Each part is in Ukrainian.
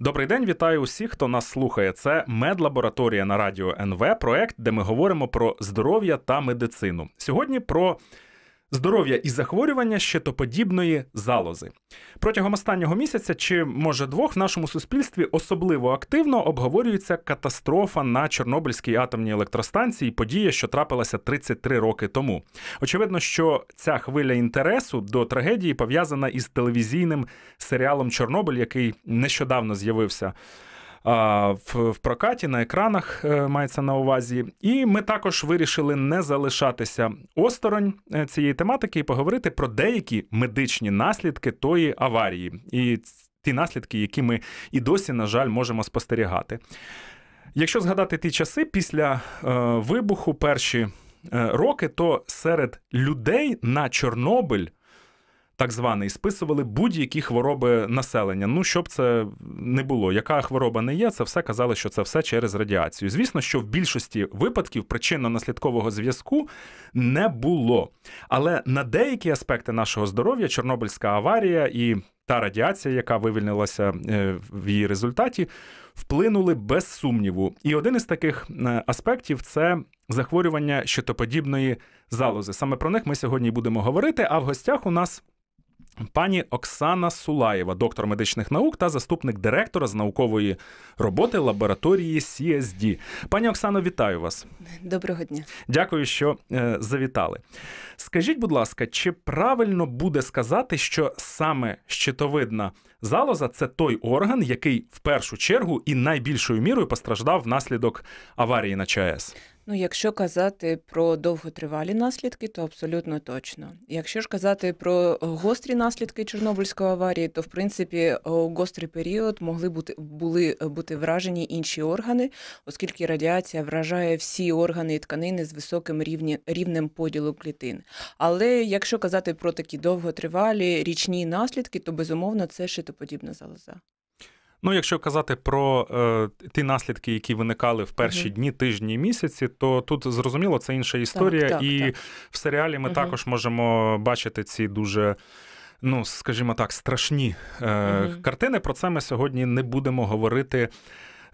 Добрий день, вітаю усіх, хто нас слухає. Це медлабораторія на радіо НВ, проект, де ми говоримо про здоров'я та медицину. Сьогодні про здоров'я і захворювання щитоподібної залози. Протягом останнього місяця чи може двох в нашому суспільстві особливо активно обговорюється катастрофа на Чорнобильській атомній електростанції, подія, що трапилася 33 роки тому. Очевидно, що ця хвиля інтересу до трагедії пов'язана із телевізійним серіалом Чорнобиль, який нещодавно з'явився в прокаті на екранах е, мається на увазі. І ми також вирішили не залишатися осторонь е, цієї тематики і поговорити про деякі медичні наслідки тої аварії і ті наслідки, які ми і досі, на жаль, можемо спостерігати. Якщо згадати ті часи після е, вибуху перші роки, то серед людей на Чорнобиль так званий, списували будь-які хвороби населення. Ну щоб це не було. Яка хвороба не є, це все казали, що це все через радіацію. Звісно, що в більшості випадків причинно-наслідкового зв'язку не було. Але на деякі аспекти нашого здоров'я Чорнобильська аварія і та радіація, яка вивільнилася е, в її результаті, вплинули без сумніву. І один із таких е, аспектів це захворювання щитоподібної залози. Саме про них ми сьогодні будемо говорити. А в гостях у нас Пані Оксана Сулаєва, доктор медичних наук та заступник директора з наукової роботи лабораторії CSD. Пані Оксано, вітаю вас. Доброго дня. Дякую, що е, завітали. Скажіть, будь ласка, чи правильно буде сказати, що саме щитовидна залоза це той орган, який в першу чергу і найбільшою мірою постраждав внаслідок аварії на ЧАЕС? Ну, якщо казати про довготривалі наслідки, то абсолютно точно. Якщо ж казати про е, гострі наслідки Чорнобильської аварії, то в принципі е, у гострий період могли бути були е, бути вражені інші органи, оскільки радіація вражає всі органи і тканини з високим рівні, рівнем поділу клітин. Але якщо казати про такі довготривалі річні наслідки, то безумовно це шитоподібна залоза. Ну, якщо казати про е, ті наслідки, які виникали в перші uh-huh. дні, тижні, місяці, то тут зрозуміло це інша історія, так, так, і так. в серіалі ми uh-huh. також можемо бачити ці дуже. Ну, скажімо так, страшні е, mm-hmm. картини. Про це ми сьогодні не будемо говорити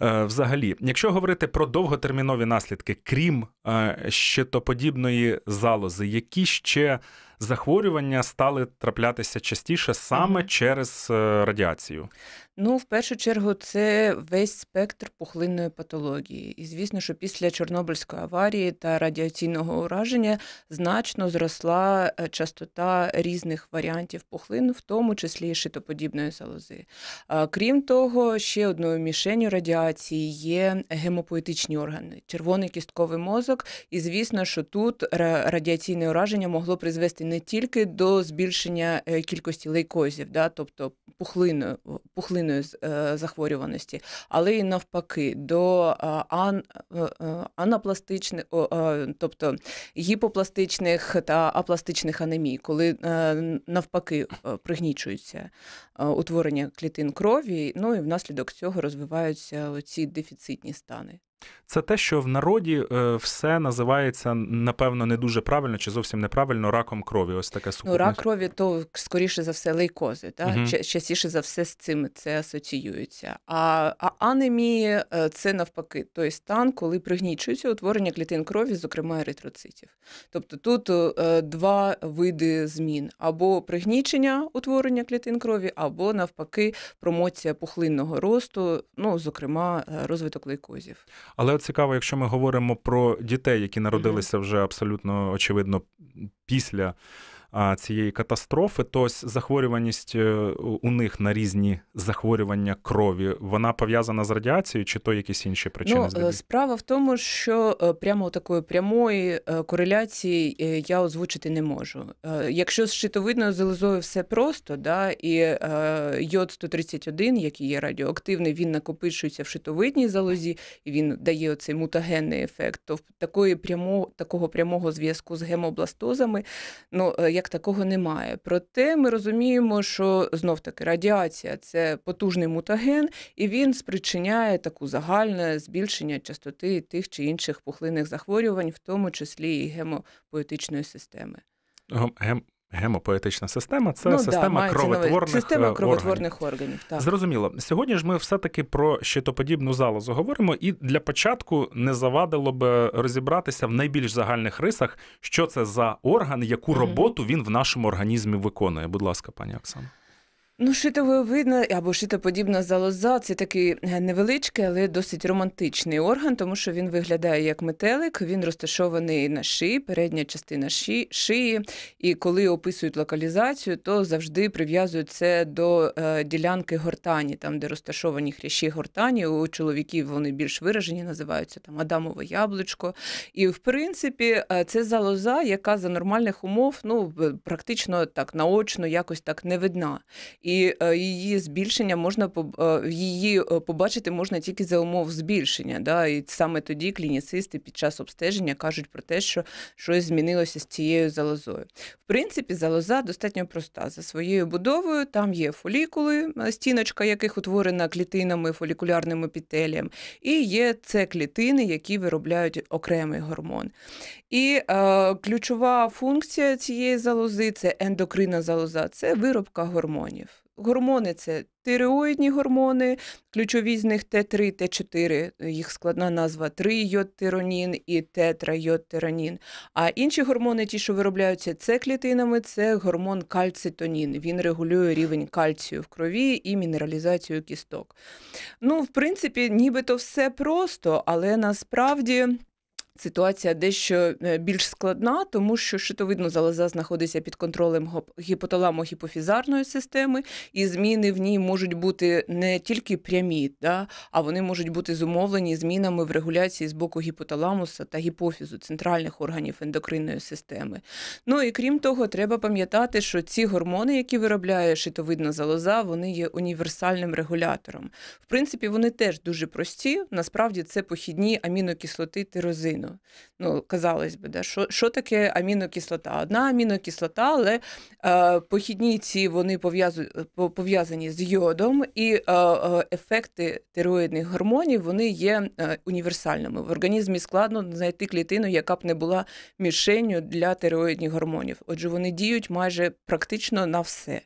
е, взагалі. Якщо говорити про довготермінові наслідки, крім е, щитоподібної залози, які ще захворювання стали траплятися частіше саме mm-hmm. через е, радіацію? Ну, в першу чергу, це весь спектр пухлинної патології. І звісно, що після Чорнобильської аварії та радіаційного ураження значно зросла е, частота різних варіантів пухлин, в тому числі шитоподібної залози. Крім того, ще одною мішенью радіації є гемопоетичні органи, червоний кістковий мозок. І звісно, що тут радіаційне ураження могло призвести не не тільки до збільшення е, кількості лейкозів, да, тобто пухлиною пухлиною е, захворюваності, але й навпаки, до ан, е, анапластичних, тобто гіпопластичних та апластичних анемій, коли навпаки пригнічується утворення клітин крові, ну і внаслідок цього розвиваються ці дефіцитні стани. Це те, що в народі е, все називається, напевно, не дуже правильно чи зовсім неправильно раком крові. Ось таке сукупне. Ну, рак крові, то скоріше за все лейкози. Та? Угу. Частіше за все з цим це асоціюється. А а анемії е, це навпаки той стан, коли пригнічується утворення клітин крові, зокрема еритроцитів. Тобто тут е, два види змін: або пригнічення утворення клітин крові, або навпаки, промоція пухлинного росту, ну, зокрема, розвиток лейкозів. Але от цікаво, якщо ми говоримо про дітей, які народилися вже абсолютно очевидно після цієї катастрофи, то захворюваність е, у них на різні захворювання крові вона пов'язана з радіацією, чи то якісь інші причини? Ну, е, Справа в тому, що е, прямо такої прямої кореляції я озвучити не можу. Якщо з щитовидною залозою все просто, да, і йод 131, який є радіоактивний, він накопичується в щитовидній залозі, і він дає оцей мутагенний ефект. То такої прямо, такого прямого зв'язку з гемобластозами, ну як як такого немає. Проте ми розуміємо, що знов таки радіація це потужний мутаген, і він спричиняє таку загальне збільшення частоти тих чи інших пухлинних захворювань, в тому числі і гемопоетичної системи. Гем Гемопоетична система це ну, система да, кровотворних система е, кровотворних органів. органів так. Зрозуміло. Сьогодні ж ми все-таки про щитоподібну залозу говоримо, і для початку не завадило б розібратися в найбільш загальних рисах, що це за орган, яку роботу він в нашому організмі виконує. Будь ласка, пані Оксана. Ну, видно або шитоподібна залоза це такий е, невеличкий, але досить романтичний орган, тому що він виглядає як метелик, він розташований на шиї, передня частина шиї. І коли описують локалізацію, то завжди прив'язують це до е, ділянки гортані, там де розташовані хрящі гортані. У чоловіків вони більш виражені, називаються там Адамове яблучко. І в принципі, е, це залоза, яка за нормальних умов ну практично так наочно якось так не видна і е, її збільшення можна е, її е, побачити можна тільки за умов збільшення. Да? І саме тоді клініцисти під час обстеження кажуть про те, що щось змінилося з цією залозою. В принципі, залоза достатньо проста. За своєю будовою там є фолікули, стіночка яких утворена клітинами, фолікулярним епітелієм, і є це клітини, які виробляють окремий гормон. І е, ключова функція цієї залози це ендокринна залоза, це виробка гормонів. Гормони це тиреоїдні гормони, ключові з них Т3, Т4, їх складна назва трийодтиронін і тетрайодтиронін. А інші гормони, ті, що виробляються це клітинами, це гормон кальцитонін. Він регулює рівень кальцію в крові і мінералізацію кісток. Ну, в принципі, нібито все просто, але насправді ситуація дещо е, більш складна, тому що щитовидна залоза знаходиться під контролем гіпоталамо-гіпофізарної системи, і зміни в ній можуть бути не тільки прямі, да, а вони можуть бути зумовлені змінами в регуляції з боку гіпоталамуса та гіпофізу центральних органів ендокринної системи. Ну і крім того, треба пам'ятати, що ці гормони, які виробляє щитовидна залоза, вони є універсальним регулятором. В принципі, вони теж дуже прості. Насправді це похідні амінокислоти тирозину аміно. Ну, казалось би, да? що що таке амінокислота? Одна амінокислота, але е, похідні ці вони пов'язані з йодом, і е, е, ефекти тероїдних гормонів вони є е, універсальними. В організмі складно знайти клітину, яка б не була мішенню для тероїдних гормонів. Отже, вони діють майже практично на все.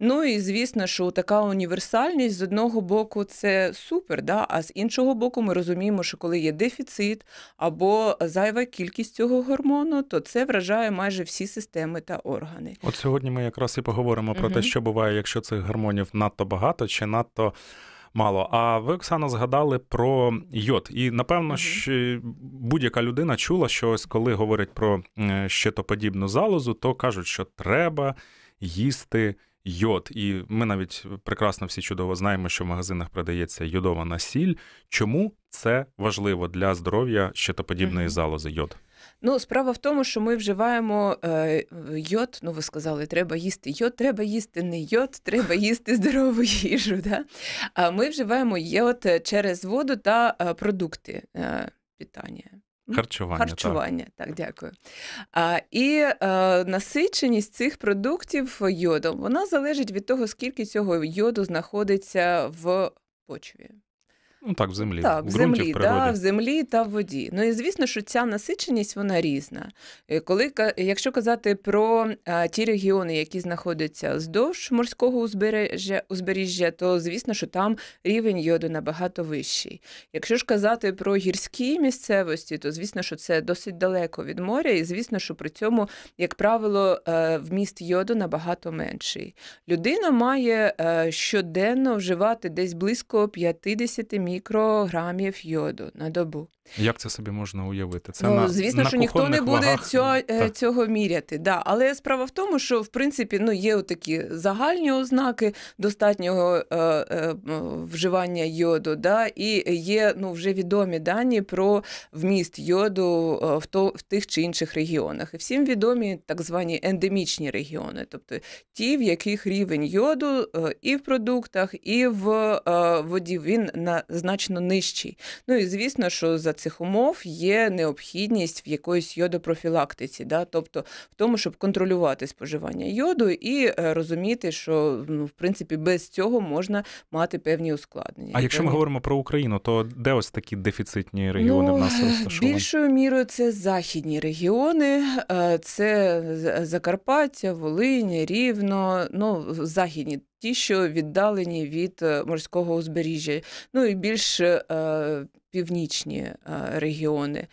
Ну і звісно, що така універсальність з одного боку це супер, да? а з іншого боку, ми розуміємо, що коли є дефіцит або зайва кількість цього гормону, то це вражає майже всі системи та органи. От сьогодні ми якраз і поговоримо про те, що буває, якщо цих гормонів надто багато чи надто. Мало. А ви, Оксана, згадали про йод. І напевно ж будь-яка людина чула, що ось коли говорять про е, щитоподібну залозу, то кажуть, що треба їсти йод. І ми навіть прекрасно всі чудово знаємо, що в магазинах продається йодова насіль. Чому це важливо для здоров'я щитоподібної mm залози йод? Ну, справа в тому, що ми вживаємо е, йод. Ну, ви сказали, треба їсти йод, треба їсти не йод, треба їсти здорову їжу. Да? А ми вживаємо йод через воду та е, продукти е, питання. Харчування. Харчування, так, так дякую. А, І а, е, насиченість цих продуктів йодом вона залежить від того, скільки цього йоду знаходиться в почві. Ну так, в землі Так, в, в землі, в да, в землі та в воді. Ну і звісно, що ця насиченість вона різна. Е, коли якщо казати про а, ті регіони, які знаходяться вздовж морського узбережжя, узбережжя, то звісно, що там рівень йоду набагато вищий. Якщо ж казати про гірські місцевості, то звісно, що це досить далеко від моря, і звісно, що при цьому, як правило, е, вміст йоду набагато менший. Людина має е, щоденно вживати десь близько 50 місць мікрограмів йоду на добу. Як це собі можна уявити? Це ну, на, звісно, на що ніхто не буде вагах. цього е, так. цього міряти. Да. Але справа в тому, що в принципі ну, є такі загальні ознаки достатнього е, е, вживання йоду, да, і є ну, вже відомі дані про вміст йоду е, в то, в тих чи інших регіонах. І всім відомі так звані ендемічні регіони, тобто ті, в яких рівень йоду е, і в продуктах, і в е, воді він на, значно нижчий. Ну і звісно, що за цих умов є необхідність в якоїсь йодопрофілактиці, да? тобто в тому, щоб контролювати споживання йоду і е, розуміти, що ну, в принципі без цього можна мати певні ускладнення. А якщо ми говоримо про Україну, то де ось такі дефіцитні регіони ну, в нас е, розташовані? Більшою мірою це західні регіони, е, це Закарпаття, Волинь, Рівно, ну західні. Ті, що віддалені від морського узбережжя, ну і більш е, північні е, регіони.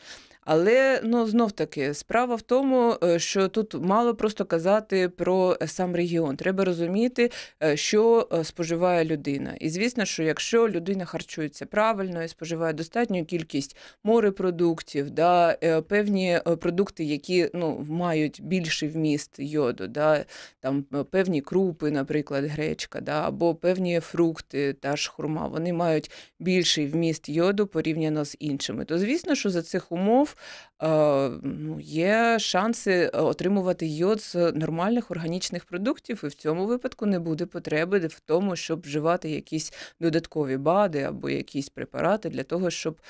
Але ну знов таки справа в тому, е, що тут мало просто казати про е, сам регіон. Треба розуміти, е, що споживає людина. І звісно, що якщо людина харчується правильно і споживає достатню кількість морепродуктів, да, певні продукти, які ну мають більший вміст йоду, да, там певні крупи, наприклад, гречка, да, або певні фрукти, та ж хурма, вони мають більший вміст йоду порівняно з іншими. То звісно, що за цих умов. Е, ну, є шанси е, отримувати йод з нормальних органічних продуктів, і в цьому випадку не буде потреби в тому, щоб вживати якісь додаткові бади або якісь препарати для того, щоб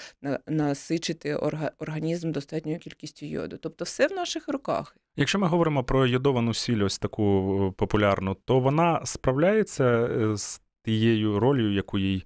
насичити організм достатньою кількістю йоду. Тобто, все в наших руках. Якщо ми говоримо про йодовану сіль, ось таку е, популярну, то вона справляється з тією ролью, яку їй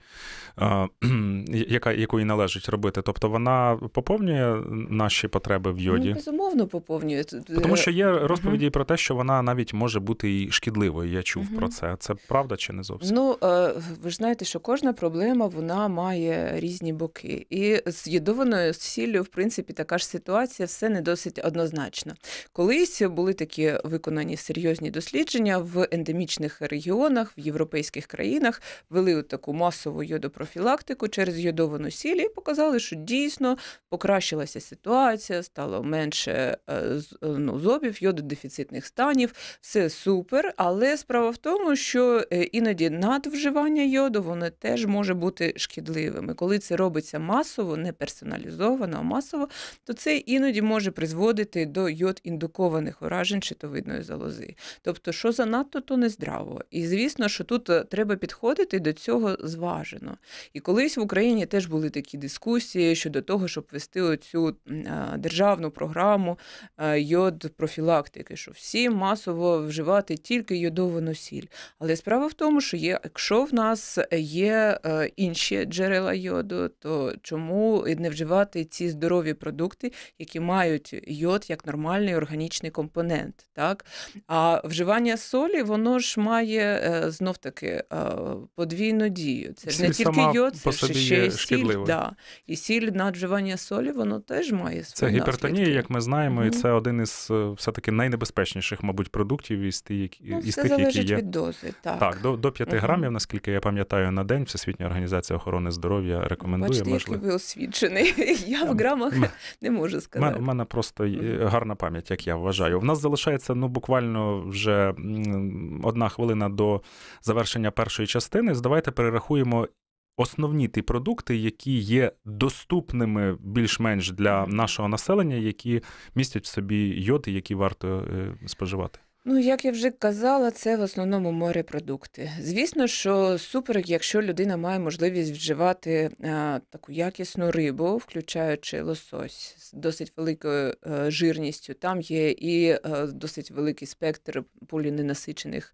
яка, яку їй належить робити. Тобто вона поповнює наші потреби в йоді? Ну, Безумовно, поповнює. Тому що є розповіді uh-huh. про те, що вона навіть може бути і шкідливою. Я чув uh-huh. про це. Це правда чи не зовсім? Ну е, ви ж знаєте, що кожна проблема вона має різні боки. І з їдованою сіллю, в принципі, така ж ситуація, все не досить однозначно. Колись були такі виконані серйозні дослідження в ендемічних регіонах, в європейських країнах країнах вели от таку масову йодопрофілактику через йодовану сіль і показали, що дійсно покращилася ситуація, стало менше е, е, ну, зобів, йододефіцитних станів. Все супер, але справа в тому, що е, іноді надвживання йоду воно теж може бути шкідливим. І Коли це робиться масово, не персоналізовано, а масово, то це іноді може призводити до йод-індукованих уражень щитовидної залози. Тобто, що занадто, то нездраво. І звісно, що тут треба підходити підходити до цього зважено. І колись в Україні теж були такі дискусії щодо того, щоб вести оцю державну програму е, йод профілактики, що всі масово вживати тільки йодовану сіль. Але справа в тому, що є, якщо в нас є е, інші джерела йоду, то чому не вживати ці здорові продукти, які мають йод як нормальний органічний компонент? Так? А вживання солі, воно ж має е, знов таки подвійну дію. Це сіль не тільки йод, це ще й сіль. Да. І сіль надживання солі, воно теж має свої Це гіпертонія, наслідки. як ми знаємо, mm і це один із е, все-таки найнебезпечніших, мабуть, продуктів із тих, ну, із тих які є. від дози, Так, Так, до до 5 mm грамів, наскільки я пам'ятаю, на день Всесвітня організація охорони здоров'я рекомендує. Бачите, можливо. який ви освічений. Я в грамах не можу сказати. У мене просто гарна пам'ять, як я вважаю. В нас залишається ну буквально вже одна хвилина до завершення першої частини, давайте перерахуємо основні ті продукти, які є доступними більш-менш для нашого населення, які містять в собі йод які варто е, споживати. Ну, як я вже казала, це в основному морепродукти. Звісно, що супер, якщо людина має можливість вживати а, е, таку якісну рибу, включаючи лосось з досить великою а, е, жирністю. Там є і а, е, досить великий спектр поліненасичених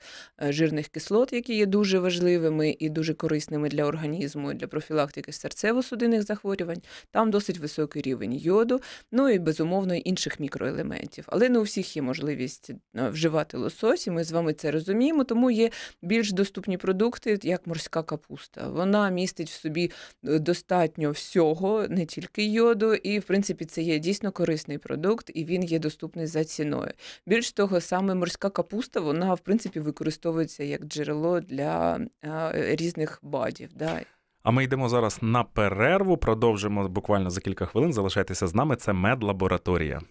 жирних кислот, які є дуже важливими і дуже корисними для організму, для профілактики серцево-судинних захворювань. Там досить високий рівень йоду, ну і безумовно інших мікроелементів. Але не у всіх є можливість вживати годувати лосось, ми з вами це розуміємо. Тому є більш доступні продукти, як морська капуста. Вона містить в собі е, достатньо всього, не тільки йоду, і в принципі це є дійсно корисний продукт, і він є доступний за ціною. Більш того, саме морська капуста, вона в принципі використовується як джерело для е, різних бадів. Да. А ми йдемо зараз на перерву. Продовжимо буквально за кілька хвилин. Залишайтеся з нами. Це медлабораторія.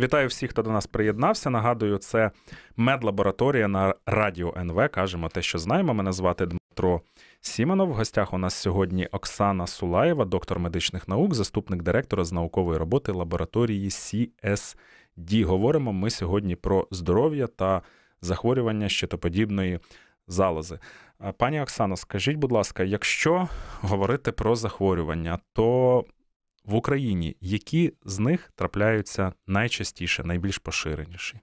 Вітаю всіх, хто до нас приєднався. Нагадую, це медлабораторія на радіо НВ. Кажемо те, що знаємо. Мене звати Дмитро Сімонов. В гостях у нас сьогодні Оксана Сулаєва, доктор медичних наук, заступник директора з наукової роботи лабораторії CSD. Говоримо ми сьогодні про здоров'я та захворювання щитоподібної залози. Пані Оксано, скажіть, будь ласка, якщо говорити про захворювання, то в Україні, які з них трапляються найчастіше, найбільш поширеніші?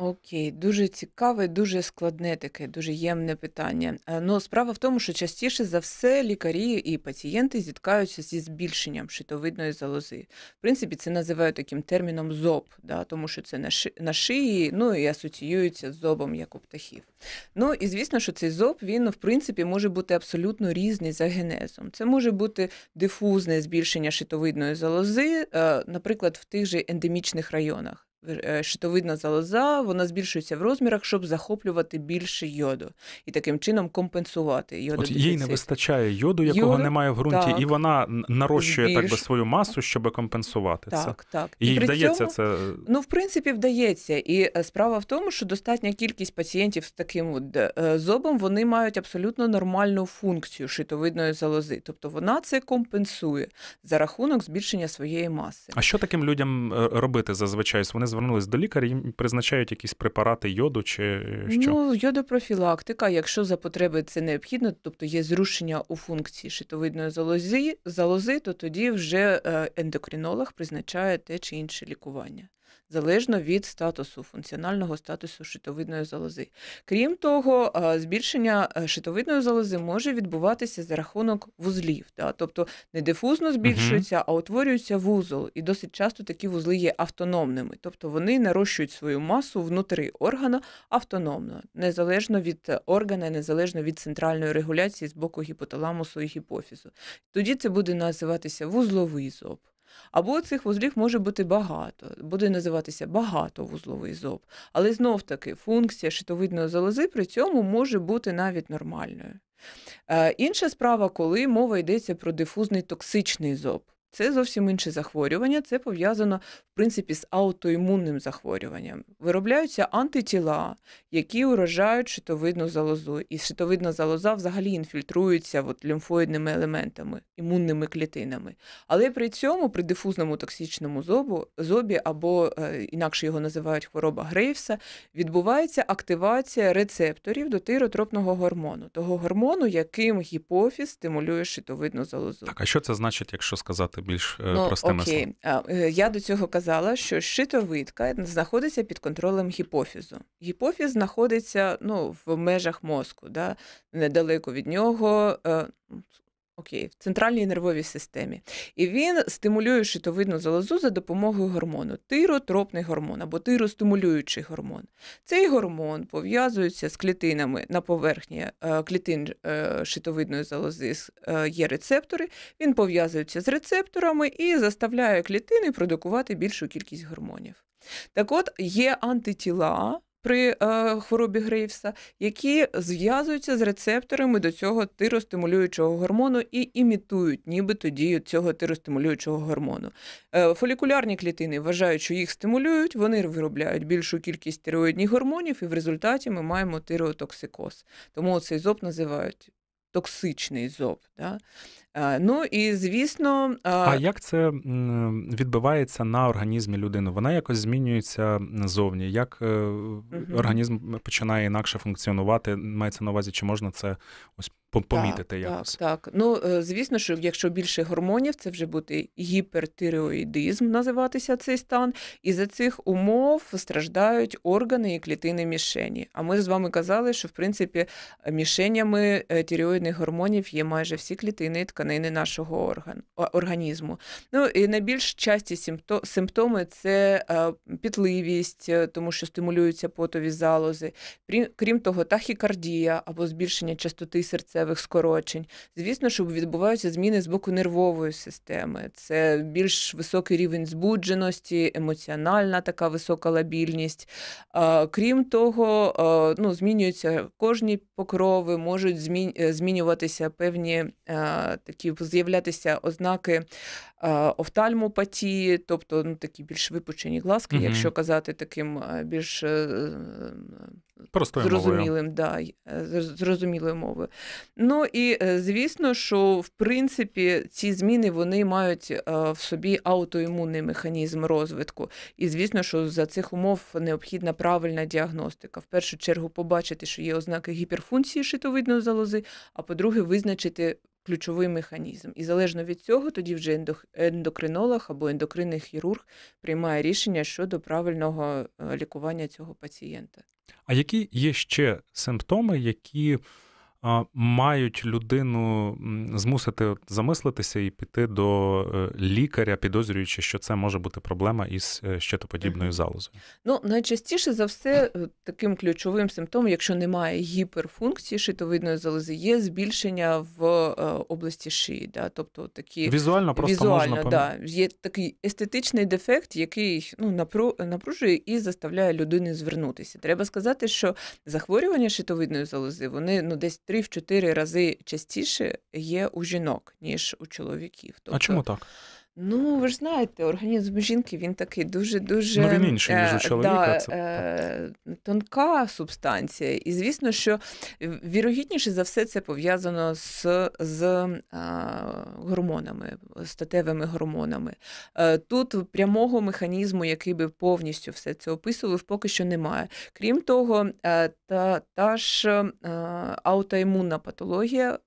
Окей, дуже цікаве, дуже складне таке, дуже ємне питання. Е, ну, справа в тому, що частіше за все лікарі і пацієнти зіткаються зі збільшенням щитовидної залози. В принципі, це називають таким терміном зоб, да, тому що це на шиї, ну і асоціюється з зобом, як у птахів. Ну і звісно, що цей зоб він в принципі може бути абсолютно різний за генезом. Це може бути дифузне збільшення щитовидної залози, е, наприклад, в тих же ендемічних районах. Е, щитовидна залоза вона збільшується в розмірах, щоб захоплювати більше йоду і таким чином компенсувати йоду. От їй не вистачає йоду, якого йоду, немає в ґрунті, так, і вона нарощує збільш... так би свою масу, щоб компенсувати так, це. Так, так. Їй і вдається цьому, це. Ну, в принципі, вдається. І е, справа в тому, що достатня кількість пацієнтів з таким от е, зобом вони мають абсолютно нормальну функцію щитовидної залози. Тобто вона це компенсує за рахунок збільшення своєї маси. А що таким людям робити зазвичай? Вони звернулись до лікаря, їм призначають якісь препарати йоду чи е, що? Ну, йодопрофілактика, якщо за потреби це необхідно, тобто є зрушення у функції шитовидної залози, залози то тоді вже е, ендокринолог призначає те чи інше лікування залежно від статусу, функціонального статусу шитовидної залози. Крім того, збільшення шитовидної е, залози може відбуватися за рахунок вузлів, да? тобто не дифузно збільшується, а утворюється вузол. І досить часто такі вузли є автономними, тобто вони нарощують свою масу внутри органа автономно, незалежно від е, органа, незалежно від центральної регуляції з боку гіпоталамусу і гіпофізу. Тоді це буде називатися вузловий зоб. Або цих вузлів може бути багато, буде називатися багатовузловий зоб. Але знов таки функція щитовидної залози при цьому може бути навіть нормальною. Е, інша справа, коли мова йдеться про дифузний токсичний зоб. Це зовсім інше захворювання, це пов'язано в принципі з аутоімунним захворюванням. Виробляються антитіла, які уражають щитовидну залозу. І щитовидна залоза взагалі інфільтрується от лімфоїдними елементами, імунними клітинами. Але при цьому, при дифузному токсичному зобу, зобі, або е, інакше його називають хвороба Грейвса, відбувається активація рецепторів до тиротропного гормону, того гормону, яким гіпофіз стимулює щитовидну залозу. Так, а що це значить, якщо сказати? сказати більш е, ну, простими окей. словами? Е, я до цього казала, що щитовидка знаходиться під контролем гіпофізу. Гіпофіз знаходиться ну, в межах мозку, да? недалеко від нього. Е, Окей, в центральній нервовій системі. І він стимулює щитовидну залозу за допомогою гормону, тиротропний гормон або тиростимулюючий гормон. Цей гормон пов'язується з клітинами на поверхні е, клітин е, щитовидної залози е, є рецептори. Він пов'язується з рецепторами і заставляє клітини продукувати більшу кількість гормонів. Так от є антитіла при е, хворобі Грейвса, які зв'язуються з рецепторами до цього тиростимулюючого гормону і імітують нібито дію цього тиростимулюючого гормону. Е, фолікулярні клітини вважають, що їх стимулюють, вони виробляють більшу кількість тироїдних гормонів, і в результаті ми маємо тиреотоксикоз. Тому цей зоб називають. Токсичний зоб. Да? Е, ну і звісно, е, а як це відбивається на організмі людини? Вона якось змінюється зовні? Як е, організм починає інакше функціонувати? Мається на увазі, чи можна це ось помітити так, якось. Так, так. Ну, е, звісно, що якщо більше гормонів, це вже буде гіпертиреоїдизм називатися цей стан. І за цих умов страждають органи і клітини мішені. А ми з вами казали, що в принципі мішенями е, тиреоїдних гормонів є майже всі клітини і тканини нашого орган, організму. Ну і найбільш часті симптоми це е, пітливість, тому що стимулюються потові залози, крім того, тахікардія або збільшення частоти серця місцевих скорочень. Звісно, що відбуваються зміни з боку нервової системи. Це більш високий рівень збудженості, емоціональна така висока лабільність. Крім того, ну, змінюються кожні покрови, можуть е, змінюватися певні е, такі з'являтися ознаки офтальмопатії, тобто ну, такі більш випучені глазки, mm-hmm. якщо казати таким е, більш Простою зрозумілим, да, е, зрозумілою мовою. Ну і е, звісно, що в принципі ці зміни вони мають е, в собі аутоімунний механізм розвитку. І звісно, що за цих умов необхідна правильна діагностика. В першу чергу побачити, що є ознаки гіперфункції шитовидної залози, а по-друге, визначити. Ключовий механізм, і залежно від цього, тоді вже ендокринолог або ендокринний хірург приймає рішення щодо правильного лікування цього пацієнта. А які є ще симптоми, які мають людину змусити замислитися і піти до е, лікаря, підозрюючи, що це може бути проблема із е, щитоподібною залозою? Ну найчастіше за все, е, таким ключовим симптомом, якщо немає гіперфункції шитовидної залози, є збільшення в області шиї. Да? Тобто такі візуально просто візуально, можна да, є такий естетичний дефект, який ну напружує і заставляє людини звернутися. Треба сказати, що захворювання шитовидної залози вони ну десь 3 три в чотири рази частіше є у жінок, ніж у чоловіків. Тобто, а чому тобто так? Ну, ви ж знаєте, організм жінки він такий дуже-дуже ну, він інший, ніж у е, чоловіка. Да, е, тонка субстанція. І звісно, що вірогідніше за все це пов'язано з з е, гормонами, статевими гормонами. Е, тут прямого механізму, який би повністю все це описував, поки що немає. Крім того, е, та та ж е, аутоімунна патологія,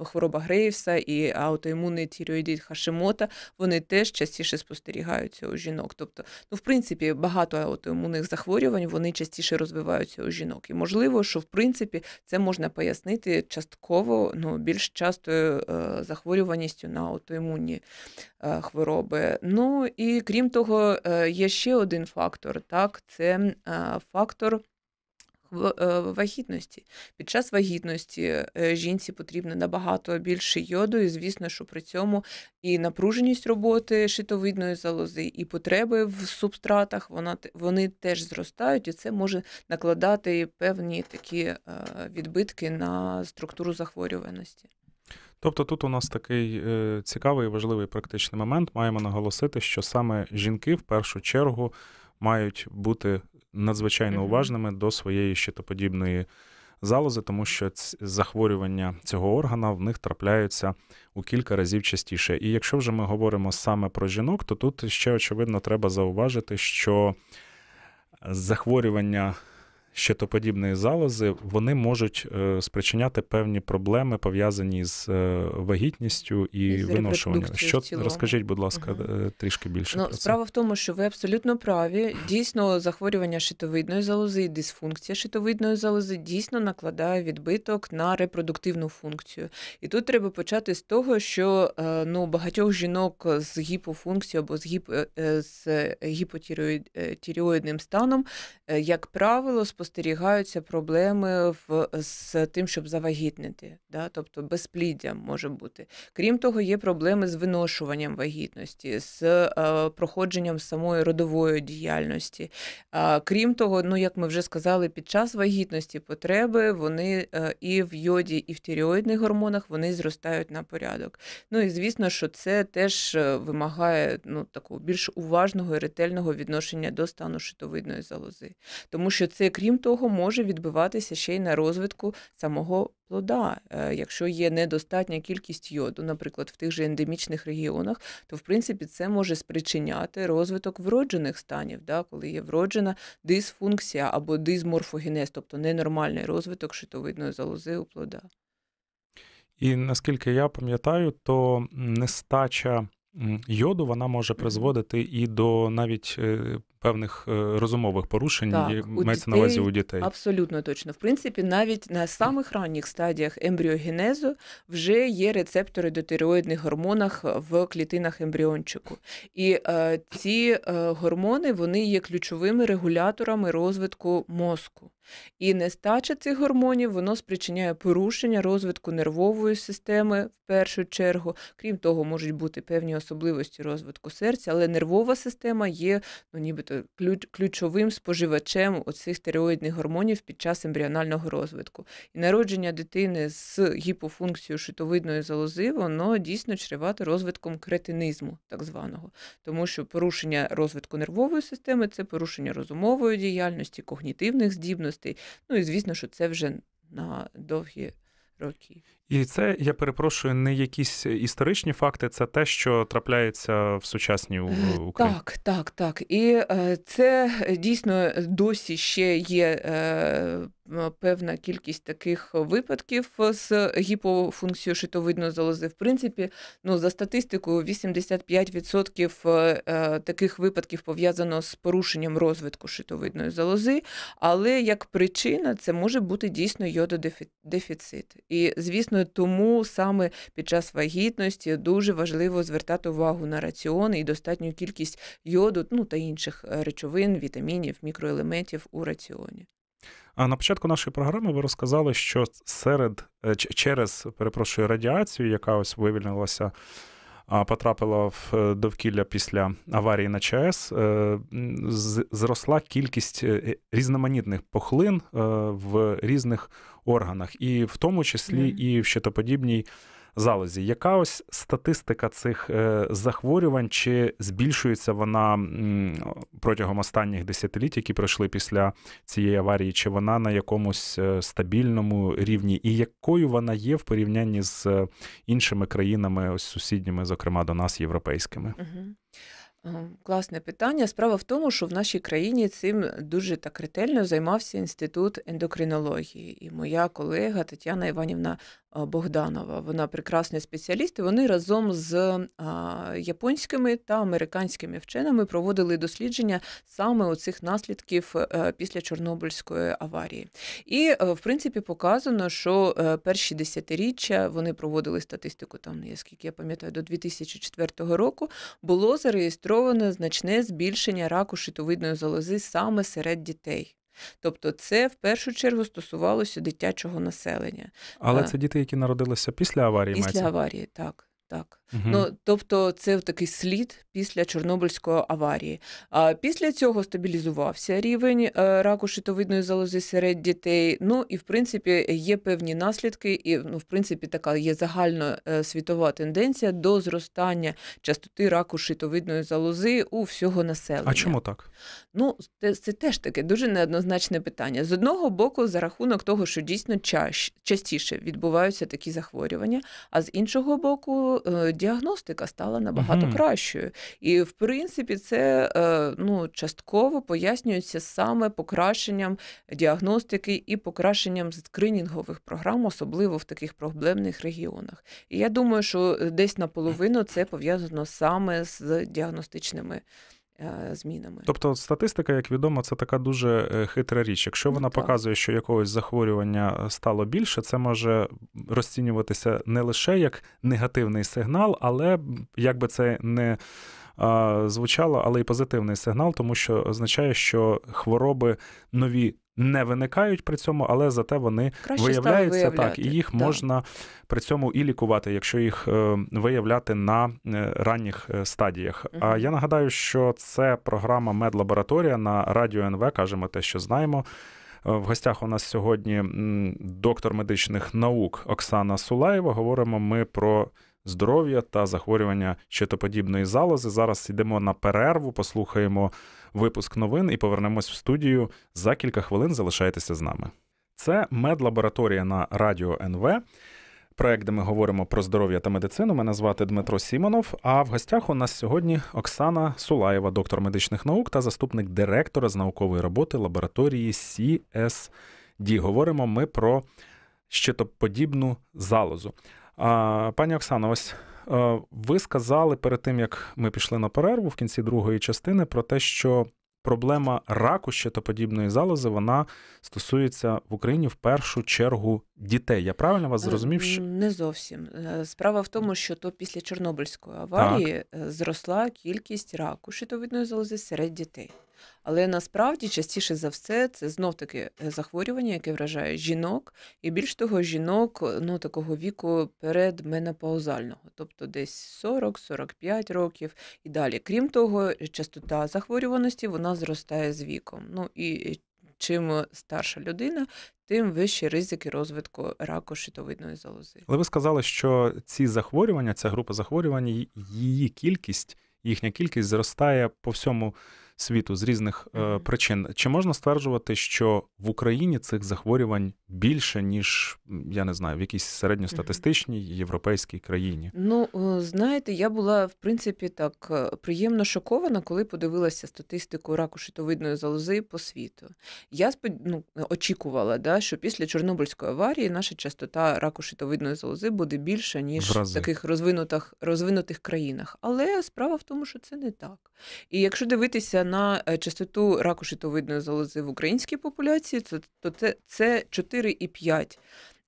хвороба Грейвса і аутоімунний тіреоїдит Хашимота, дівчата, вони теж частіше спостерігаються у жінок. Тобто, ну в принципі, багато аутоімунних захворювань вони частіше розвиваються у жінок. І можливо, що в принципі це можна пояснити частково ну, більш частою е, захворюваністю на аутоімунні е, хвороби. Ну і крім того, е, є ще один фактор, так це фактор. Е, вагітності. Під час вагітності е, жінці потрібно набагато більше йоду, і звісно, що при цьому і напруженість роботи шитовидної залози, і потреби в субстратах вона вони теж зростають, і це може накладати певні такі е, відбитки на структуру захворюваності. Тобто тут у нас такий цікавий, важливий практичний момент. Маємо наголосити, що саме жінки в першу чергу мають бути надзвичайно уважними до своєї щитоподібної залози, тому що захворювання цього органа в них трапляються у кілька разів частіше. І якщо вже ми говоримо саме про жінок, то тут ще очевидно треба зауважити, що захворювання щитоподібної залози, вони можуть е, спричиняти певні проблеми, пов'язані з е, вагітністю і з виношуванням. Що розкажіть, будь ласка, угу. трішки більше. Ну, про це. Справа в тому, що ви абсолютно праві. Дійсно, захворювання щитовидної залози і дисфункція щитовидної залози дійсно накладає відбиток на репродуктивну функцію. І тут треба почати з того, що ну багатьох жінок з гіпофункцією або з гіп з гіпотіроїдним станом, як правило, спостерігають спостерігаються проблеми в, з тим, щоб завагітнити, да? тобто безпліддям може бути. Крім того, є проблеми з виношуванням вагітності, з е, проходженням самої родової діяльності. Е, крім того, ну як ми вже сказали, під час вагітності потреби вони е, і в йоді, і в тіріоїдних гормонах вони зростають на порядок. Ну і звісно, що це теж е, вимагає ну, такого більш уважного і ретельного відношення до стану шитовидної залози, тому що це крім крім того, може відбиватися ще й на розвитку самого плода. Е, якщо є недостатня кількість йоду, наприклад, в тих же ендемічних регіонах, то в принципі це може спричиняти розвиток вроджених станів, да, коли є вроджена дисфункція або дисморфогенез, тобто ненормальний розвиток шитовидної залози у плода. І наскільки я пам'ятаю, то нестача йоду, вона може призводити і до навіть е, певних е, розумових порушень, так, мається на увазі у дітей. Абсолютно точно. В принципі, навіть на самих ранніх стадіях ембріогенезу вже є рецептори до тиреоїдних гормонах в клітинах ембріончику. І е, ці е, гормони вони є ключовими регуляторами розвитку мозку. І нестача цих гормонів воно спричиняє порушення розвитку нервової системи в першу чергу. Крім того, можуть бути певні особливості розвитку серця, але нервова система є ну, нібито ключовим споживачем оцих стереоїдних гормонів під час ембріонального розвитку. І народження дитини з гіпофункцією шитовидної залози, воно дійсно чревато розвитком кретинизму, так званого, тому що порушення розвитку нервової системи це порушення розумової діяльності, когнітивних здібностей можливостей. Ну і звісно, що це вже на довгі роки. І це я перепрошую не якісь історичні факти, це те, що трапляється в сучасній Україні. Так, так, так. І е, це е, дійсно досі ще є е, певна кількість таких випадків з гіпофункцією шитовидної залози. В принципі, ну за статистикою, 85% таких випадків пов'язано з порушенням розвитку шитовидної залози, але як причина це може бути дійсно йододефіцит. І звісно. Саме тому саме під час вагітності дуже важливо звертати увагу на раціон і достатню кількість йоду, ну та інших е, речовин, вітамінів, мікроелементів у раціоні. А на початку нашої програми ви розказали, що серед е, через перепрошую радіацію, яка ось вивільнилася потрапила в е, довкілля після аварії на ЧАЕС, е, зросла кількість е, різноманітних пухлин в різних органах, і в тому числі і в щитоподібній залозі. Яка ось статистика цих е, захворювань? Чи збільшується вона протягом останніх десятиліть, які пройшли після цієї аварії? Чи вона на якомусь е, стабільному рівні? І якою вона є в порівнянні з е, іншими країнами, ось сусідніми, зокрема до нас, європейськими? Угу. Класне питання. Справа в тому, що в нашій країні цим дуже так ретельно займався інститут ендокринології. І моя колега Тетяна Іванівна Богданова. Вона прекрасний спеціаліст. і Вони разом з японськими та американськими вченими проводили дослідження саме у цих наслідків е, після Чорнобильської аварії. І е, в принципі показано, що е, перші десятиріччя вони проводили статистику. Там наскільки я пам'ятаю, до 2004 року було зареєстровано зареєстровано значне збільшення раку шитовидної залози саме серед дітей. Тобто це в першу чергу стосувалося дитячого населення. Але а, е. це діти, які народилися після аварії? Після мається? аварії, так, так. Угу. Ну тобто, це такий слід після Чорнобильської аварії. А після цього стабілізувався рівень е, раку шитовидної залози серед дітей. Ну і в принципі є певні наслідки, і ну, в принципі, така є загально е, світова тенденція до зростання частоти раку шитовидної залози у всього населення. А чому так? Ну це, це теж таке дуже неоднозначне питання. З одного боку, за рахунок того, що дійсно чаш, частіше відбуваються такі захворювання, а з іншого боку, е, діагностика стала набагато uh-huh. кращою. І, в принципі, це е, ну, частково пояснюється саме покращенням діагностики і покращенням скринінгових програм, особливо в таких проблемних регіонах. І я думаю, що е, десь наполовину це пов'язано саме з діагностичними. Е, змінами. Тобто, статистика, як відомо, це така дуже е, хитра річ. Якщо ну, вона так. показує, що якогось захворювання стало більше, це може розцінюватися не лише як негативний сигнал, але як би це не звучало, але й позитивний сигнал, тому що означає, що хвороби нові не виникають при цьому, але зате вони Краще виявляються так, і їх так. можна при цьому і лікувати, якщо їх е, виявляти на е, ранніх е, стадіях. Uh-huh. А я нагадаю, що це програма медлабораторія на радіо НВ. Кажемо те, що знаємо. Е, в гостях у нас сьогодні доктор медичних наук Оксана Сулаєва. Говоримо ми про здоров'я та захворювання щитоподібної залози. Зараз йдемо на перерву, послухаємо випуск новин і повернемось в студію за кілька хвилин. Залишайтеся з нами. Це медлабораторія на радіо НВ. Проект, де ми говоримо про здоров'я та медицину. Мене звати Дмитро Сімонов. А в гостях у нас сьогодні Оксана Сулаєва, доктор медичних наук та заступник директора з наукової роботи лабораторії CSD. Говоримо ми про щитоподібну залозу. А, Пані Оксана, ось Е, ви сказали перед тим, як ми пішли на перерву в кінці другої частини про те, що проблема раку щитоподібної залози вона стосується в Україні в першу чергу дітей. Я правильно вас е, зрозумів? Що... Не зовсім е, справа в тому, що то після Чорнобильської аварії так. зросла кількість раку щитовидної залози серед дітей. Але насправді частіше за все це знов таки е, захворювання, яке вражає жінок, і більш того, жінок е, ну такого віку передменопаузального, тобто десь 40-45 років і далі. Крім того, частота захворюваності вона зростає з віком. Ну і чим старша людина. Тим вищі ризики розвитку раку щитовидної залози. Але ви сказали, що ці захворювання, ця група захворювань, її кількість, їхня кількість зростає по всьому світу з різних е, причин. Чи можна стверджувати, що в Україні цих захворювань більше ніж я не знаю, в якійсь середньостатистичній європейській країні? Ну е, знаєте, я була в принципі так е, приємно шокована, коли подивилася статистику раку шитовидної залози по світу. Я ну, очікувала, да, що після Чорнобильської аварії наша частота раку шитовидної залози буде більша ніж в таких розвинутих розвинутих країнах. Але справа в тому, що це не так. І якщо дивитися на е, частоту раку шитовидної залози в українській популяції, це то це, це 4,5.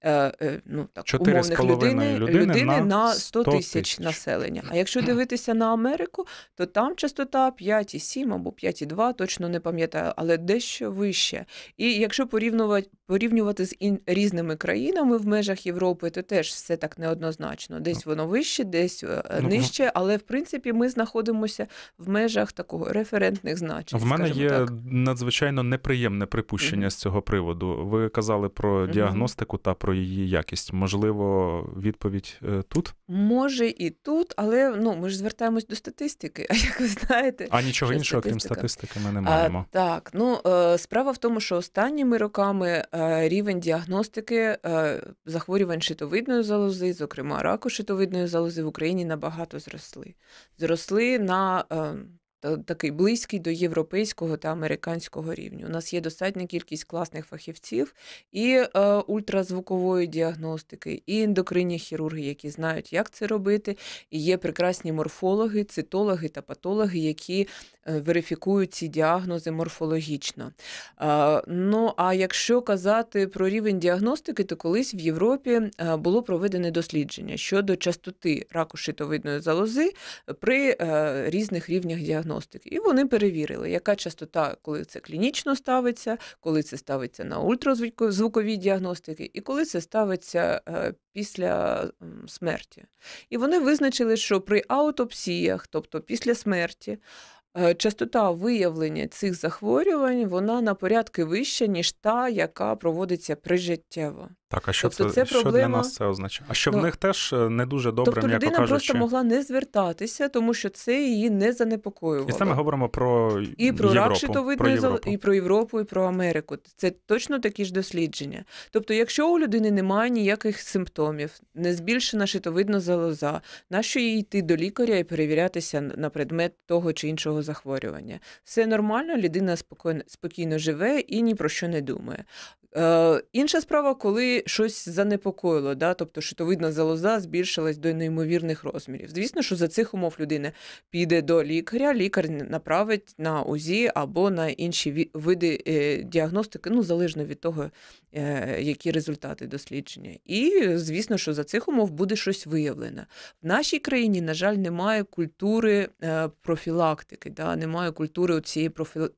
Е, е, ну, так, умовних людини, людини, людини на 100 тисяч населення. А якщо дивитися на Америку, то там частота 5,7 або 5,2, точно не пам'ятаю, але дещо вище. І якщо порівнювати порівнювати з ін, різними країнами в межах Європи, то теж все так неоднозначно. Десь ну. воно вище, десь е, ну, нижче, але в принципі ми знаходимося в межах такого референтних значень. В мене є так. надзвичайно неприємне припущення mm-hmm. з цього приводу. Ви казали про mm-hmm. діагностику та про її якість. Можливо, відповідь е, тут? Може і тут, але ну ми ж звертаємось до статистики. А як ви знаєте, а нічого іншого, статистика. крім статистики, ми не маємо. А, так, ну е, справа в тому, що останніми роками е, рівень діагностики захворювань шитовидної залози, зокрема раку шитовидної залози в Україні набагато зросли. Зросли на ем, такий близький до європейського та американського рівню. У нас є достатня кількість класних фахівців і е, ультразвукової діагностики, і ендокринні хірурги, які знають, як це робити. І є прекрасні морфологи, цитологи та патологи, які е, верифікують ці діагнози морфологічно. Е, ну а якщо казати про рівень діагностики, то колись в Європі е, було проведене дослідження щодо частоти раку щитовидної залози при е, різних рівнях діагностики діагностики. І вони перевірили, яка частота, коли це клінічно ставиться, коли це ставиться на ультразвукові діагностики, і коли це ставиться е, після смерті. І вони визначили, що при аутопсіях, тобто після смерті, е, Частота виявлення цих захворювань вона на порядки вища, ніж та, яка проводиться прижиттєво. Так, а що тобто, це, це що для нас це означає? А що ну, в них теж е, не дуже добре, тобто, людина кажучи... просто могла не звертатися, тому що це її не занепокоювало. І це ми говоримо про і про Європу, рак щитовидної зали, і про Європу, і про Америку. Це точно такі ж дослідження. Тобто, якщо у людини немає ніяких симптомів, не збільшена щитовидна залоза, нащо їй йти до лікаря і перевірятися на предмет того чи іншого захворювання? Все нормально, людина спокійно спокійно живе і ні про що не думає. Е, Інша справа, коли щось занепокоїло, да? тобто шитовидна залоза збільшилась до неймовірних розмірів. Звісно, що за цих умов людина піде до лікаря, лікар направить на УЗІ або на інші види е, діагностики, ну залежно від того, е, які результати дослідження. І звісно, що за цих умов буде щось виявлено. В нашій країні, на жаль, немає культури е, профілактики, да? немає культури цієї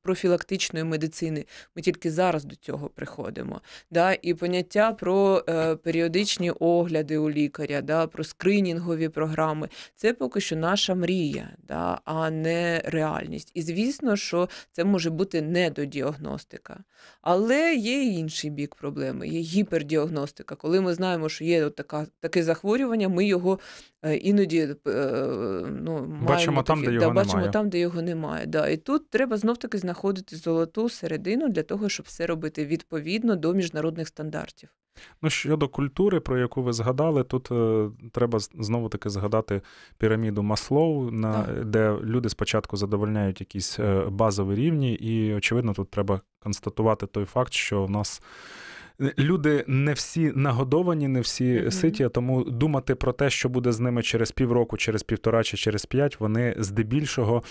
профілактичної медицини. Ми тільки зараз до цього приходимо працюємо. Да? І поняття про е, періодичні огляди у лікаря, да? про скринінгові програми це поки що наша мрія, да? а не реальність. І звісно, що це може бути недодіагностика. Але є і інший бік проблеми, є гіпердіагностика. Коли ми знаємо, що є от така, таке захворювання, ми його е, іноді е, ну, маємо бачимо такі, там, де його бачимо немає. там, де його немає. Да. І тут треба знов таки знаходити золоту середину для того, щоб все робити відповідно до міжнародних стандартів. Ну, щодо культури, про яку ви згадали, тут е, треба знову таки згадати піраміду Маслоу, на де люди спочатку задовольняють якісь е, базові рівні, і очевидно, тут треба констатувати той факт, що в нас люди не всі нагодовані, не всі mm-hmm. ситі, тому думати про те, що буде з ними через півроку, через півтора чи через п'ять, вони здебільшого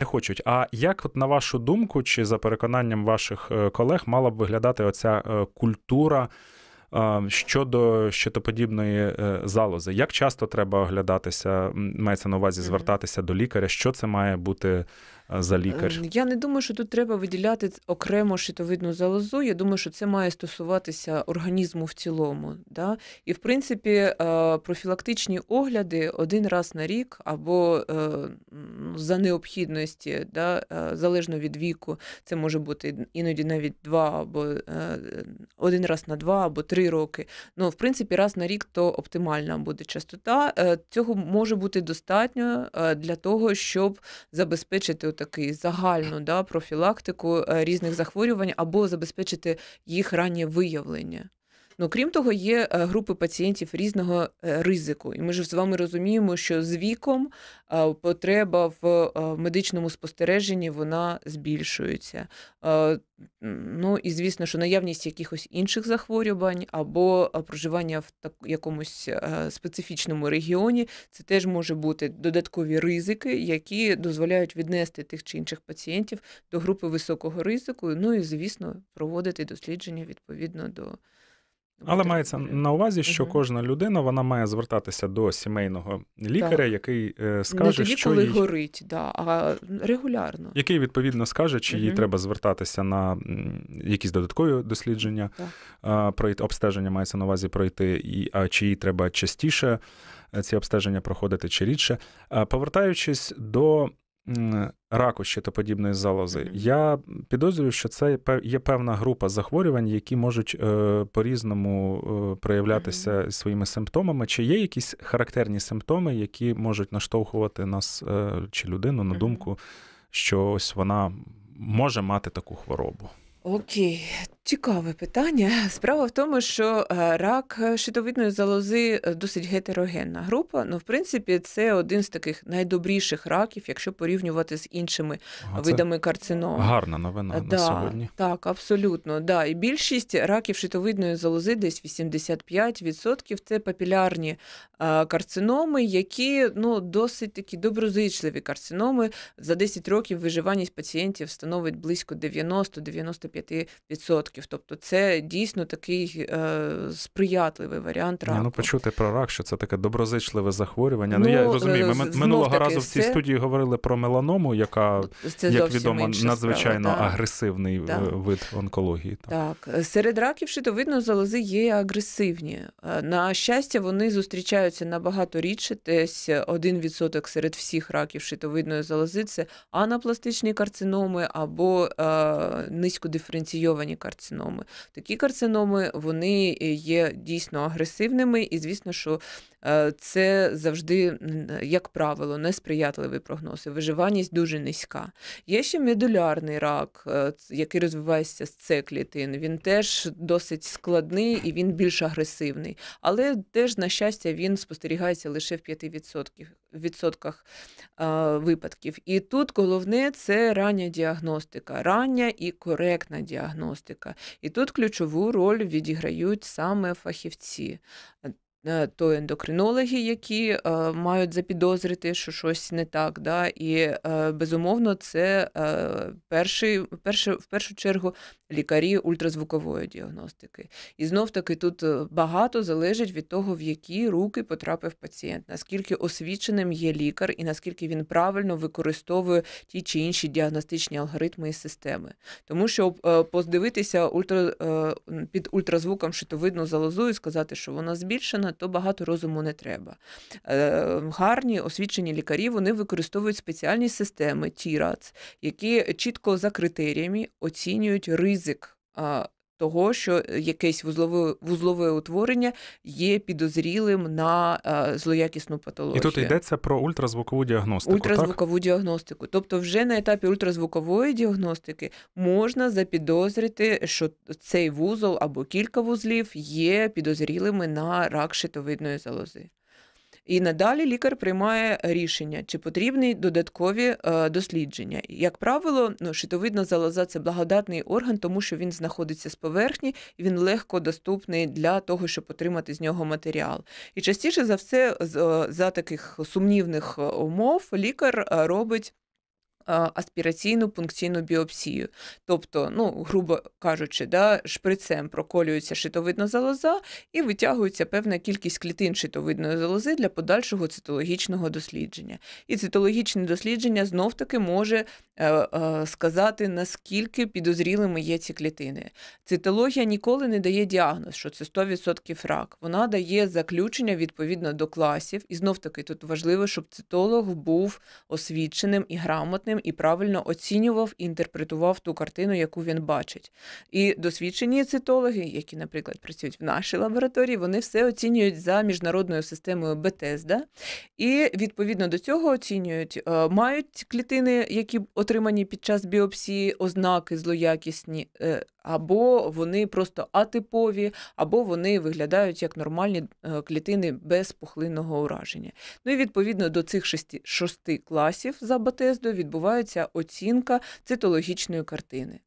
не хочуть. А як, от на вашу думку, чи за переконанням ваших е, колег, мала б виглядати оця е, культура? Е, щодо щитоподібної залози, як часто треба оглядатися, мається на увазі звертатися до лікаря, що це має бути за ем, лікар? Я не думаю, що тут треба виділяти окремо щитовидну залозу. Я думаю, що це має стосуватися організму в цілому. Да? І в принципі, е, профілактичні огляди один раз на рік або е, за необхідності, да, е, залежно від віку, це може бути іноді навіть два або один раз на два або три роки. Ну, в принципі, раз на рік то оптимальна буде частота. Цього може бути достатньо для того, щоб забезпечити такий загальну да, профілактику е, різних захворювань або забезпечити їх раннє виявлення? Ну крім того, є е, групи пацієнтів різного е, ризику, і ми ж з вами розуміємо, що з віком потреба в медичному спостереженні вона збільшується. Ну і звісно, що наявність якихось інших захворювань або проживання в так якомусь е, специфічному регіоні, це теж може бути додаткові ризики, які дозволяють віднести тих чи інших пацієнтів до групи високого ризику. Ну і звісно, проводити дослідження відповідно до. Але мається на увазі, що кожна людина вона має звертатися до сімейного лікаря, так. який е, скаже, не тоді, що коли їй... горить, да, а регулярно, який відповідно скаже, чи угу. їй треба звертатися на якісь додаткові дослідження, так. пройти обстеження мається на увазі пройти, і а чи їй треба частіше е, ці обстеження проходити чи рідше. Е, повертаючись до ракуші та подібної залози. Mm-hmm. Я підозрюю, що це є певна група захворювань, які можуть е, по-різному е, проявлятися mm-hmm. своїми симптомами. Чи є якісь характерні симптоми, які можуть наштовхувати нас е, чи людину на думку, що ось вона може мати таку хворобу? Окей, Цікаве питання. Справа в тому, що е, рак щитовидної залози е, досить гетерогенна група. Ну, в принципі, це один з таких найдобріших раків, якщо порівнювати з іншими ага, видами карцином. Гарна новина е, да, на сьогодні. Так, абсолютно. Да. І більшість раків щитовидної залози, десь 85%, це папілярні карциноми, які ну, досить такі доброзичливі карциноми. За 10 років виживаність пацієнтів становить близько 90-95%. 100%. Тобто, це дійсно такий е, сприйятливий варіант ну, раку. Не, ну почути про рак, що це таке доброзичливе захворювання. Ну, ну я розумію, ми е, минулого таки, разу в цій це... студії говорили про меланому, яка ну, це як відомо надзвичайно справа, агресивний е, так. вид онкології. Так. так серед раків шитовидної залози є агресивні. Е, на щастя, вони зустрічаються набагато рідше. Десь 1% серед всіх раків шитовидної залози це анапластичні карциноми або е, низькодиференційовані карциноми карциноми. Такі карциноми вони е, є дійсно агресивними, і звісно, що е, це завжди, як правило, несприятливий прогноз. Виживаність дуже низька. Є ще медулярний рак, е, який розвивається з С-клітин. Він теж досить складний і він більш агресивний. Але теж, на щастя, він спостерігається лише в 5% 100% випадків. І тут головне це рання діагностика, рання і коректна діагностика. І тут ключову роль відіграють саме фахівці. Е, то ендокринологи, які е, мають запідозрити, що щось не так. Да? І е, безумовно, це перший, перший, в першу чергу лікарі ультразвукової діагностики. І знов таки тут багато залежить від того, в які руки потрапив пацієнт, наскільки освіченим є лікар, і наскільки він правильно використовує ті чи інші діагностичні алгоритми і системи. Тому що поздивитися ультра, під ультразвуком шитовидну залозу і сказати, що вона збільшена можна, то багато розуму не треба. Е, гарні освічені лікарі вони використовують спеціальні системи, TIRAC, які чітко за критеріями оцінюють ризик того, що е, якесь вузлове вузлове утворення є підозрілим на е, злоякісну патологію. І тут йдеться про ультразвукову діагностику. Ультразвукову так? діагностику. Тобто, вже на етапі ультразвукової діагностики можна запідозрити, що цей вузол або кілька вузлів є підозрілими на рак шитовидної залози. І надалі лікар приймає рішення, чи потрібні додаткові е, дослідження. Як правило, ну, щитовидна залоза це благодатний орган, тому що він знаходиться з поверхні, і він легко доступний для того, щоб отримати з нього матеріал. І частіше за все, е, за таких сумнівних е, умов лікар робить аспіраційну пункційну біопсію. Тобто, ну, грубо кажучи, да, шприцем проколюється шитовидна залоза і витягується певна кількість клітин шитовидної залози для подальшого цитологічного дослідження. І цитологічне дослідження знов-таки може Е, е, сказати, наскільки підозрілими є ці клітини. Цитологія ніколи не дає діагноз, що це 100% рак. Вона дає заключення відповідно до класів. І знов таки тут важливо, щоб цитолог був освіченим і грамотним, і правильно оцінював і інтерпретував ту картину, яку він бачить. І досвідчені цитологи, які, наприклад, працюють в нашій лабораторії, вони все оцінюють за міжнародною системою Бетезда. І відповідно до цього оцінюють, е, мають клітини, які отримують отримані під час біопсії ознаки злоякісні е, або вони просто атипові, або вони виглядають як нормальні е, клітини без пухлинного ураження. Ну і відповідно до цих шести, шести класів за Батездою відбувається оцінка цитологічної картини.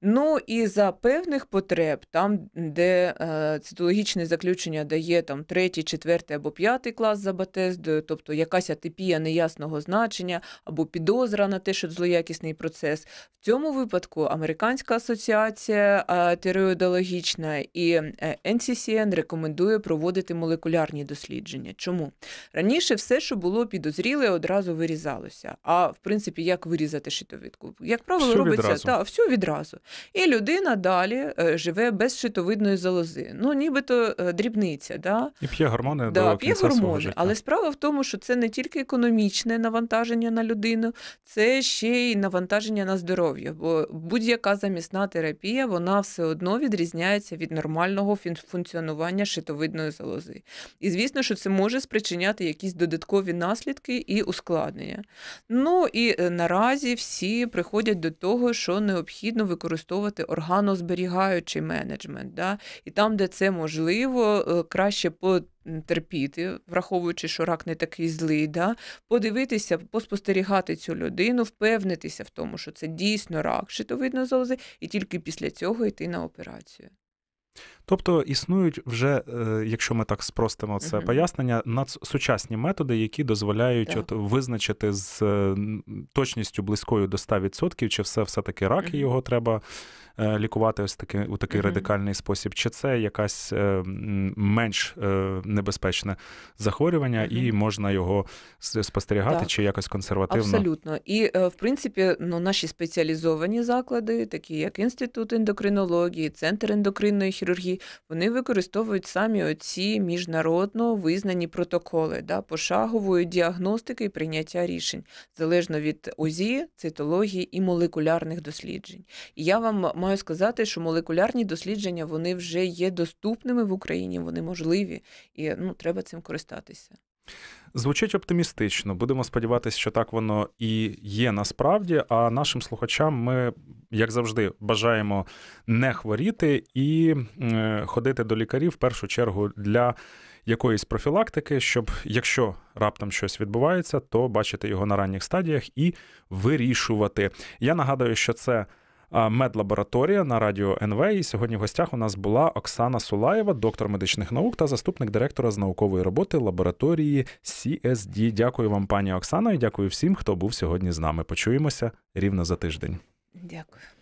Ну і за певних потреб, там, де е, цитологічне заключення дає там третій, четвертий або п'ятий клас за Батездою, тобто якась атипія неясного значення або підозра на те, що злоякісний процес, в цьому випадку Американська асоціація інформація тереодологічна, і NCCN е, рекомендує проводити молекулярні дослідження. Чому раніше все, що було підозріле, одразу вирізалося. А в принципі, як вирізати щитовидку? Як правило, всю робиться відразу. та всю відразу. І людина далі е, живе без щитовидної залози. Ну, нібито е, дрібниця. Да? І п'є гормони да, до п'є гормони. Але справа в тому, що це не тільки економічне навантаження на людину, це ще й навантаження на здоров'я. Бо будь-яка замісна терапія енергія вона все одно відрізняється від нормального функціонування шитовидної залози. І звісно, що це може спричиняти якісь додаткові наслідки і ускладнення. Ну і е, наразі всі приходять до того, що необхідно використовувати органозберігаючий менеджмент. Да? І там, де це можливо, е, краще по терпіти, враховуючи, що рак не такий злий, да? подивитися, поспостерігати цю людину, впевнитися в тому, що це дійсно рак щитовидної залози, і тільки після цього йти на операцію. Тобто існують вже, е, якщо ми так спростимо це uh пояснення, надсучасні методи, які дозволяють от визначити з е, точністю близькою до 100%, чи все все-таки рак uh і його треба е, лікувати ось таки у такий uh радикальний спосіб, чи це якась менш небезпечне захворювання, і можна його спостерігати, так. чи якось консервативно. Абсолютно. І в принципі, ну наші спеціалізовані заклади, такі як інститут ендокринології, центр ендокринної хірургії. Норвегії, вони використовують самі оці міжнародно визнані протоколи да, пошагової діагностики і прийняття рішень залежно від ОЗІ, цитології і молекулярних досліджень. І я вам маю сказати, що молекулярні дослідження вони вже є доступними в Україні, вони можливі, і ну треба цим користатися. Звучить оптимістично. Будемо сподіватися, що так воно і є насправді. А нашим слухачам ми, як завжди, бажаємо не хворіти і е, ходити до лікарів в першу чергу для якоїсь профілактики, щоб якщо раптом щось відбувається, то бачити його на ранніх стадіях і вирішувати. Я нагадую, що це медлабораторія на радіо НВ. І сьогодні в гостях у нас була Оксана Сулаєва, доктор медичних наук та заступник директора з наукової роботи лабораторії CSD. Дякую вам, пані Оксано, і дякую всім, хто був сьогодні з нами. Почуємося рівно за тиждень. Дякую.